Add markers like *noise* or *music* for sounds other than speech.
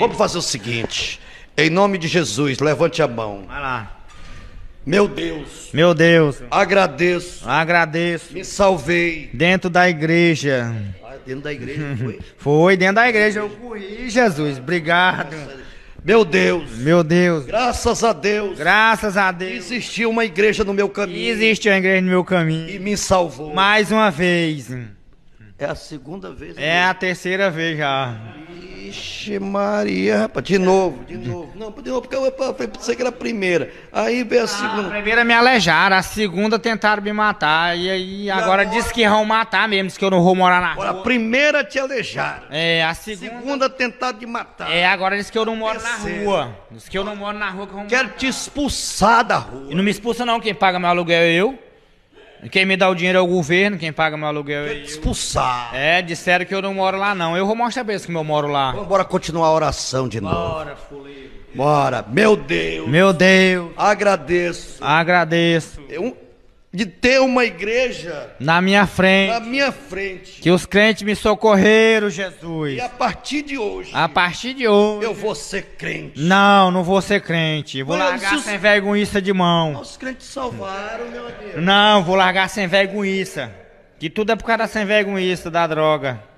Vamos fazer o seguinte. Em nome de Jesus, levante a mão. Vai lá. Meu Deus. Meu Deus. Agradeço. Agradeço. Me salvei. Dentro da igreja. Ah, dentro da igreja foi? *laughs* foi, dentro da igreja. Eu corri, Jesus. Obrigado. Meu Deus. Meu Deus. Graças a Deus. Graças a Deus. Existiu uma igreja no meu caminho. Existiu uma igreja no meu caminho. E me salvou. Mais uma vez. É a segunda vez. É né? a terceira vez já. Vixe Maria, rapaz, de novo, de novo. Não, de novo, porque eu, eu, eu pensei que era a primeira. Aí veio a ah, segunda. A primeira me alejaram, a segunda tentaram me matar. E aí agora, agora diz que vão matar mesmo, que eu não vou morar na agora, A primeira te alejaram. É, a segunda. Segunda tentaram te matar. É, agora diz que eu não moro Terceira. na rua. Diz que eu não moro na rua que vão Quero matar. te expulsar da rua. E não me expulsa não, quem paga meu aluguel é eu. Quem me dá o dinheiro é o governo, quem paga meu aluguel é eu. Expulsar. É, disseram que eu não moro lá, não. Eu vou mostrar pra eles que eu moro lá. Vamos bora continuar a oração de novo. Bora, fuleiro. Bora. Meu Deus. Meu Deus. Agradeço. Agradeço. Eu de ter uma igreja na minha frente. Na minha frente. Que os crentes me socorreram, Jesus. E a partir de hoje. A partir de hoje. Eu vou ser crente. Não, não vou ser crente. Vou Mas largar os... sem vergonha de mão. Os crentes salvaram, meu Deus Não, vou largar sem vergonhiça. Que tudo é por causa da sem vergonhiça da droga.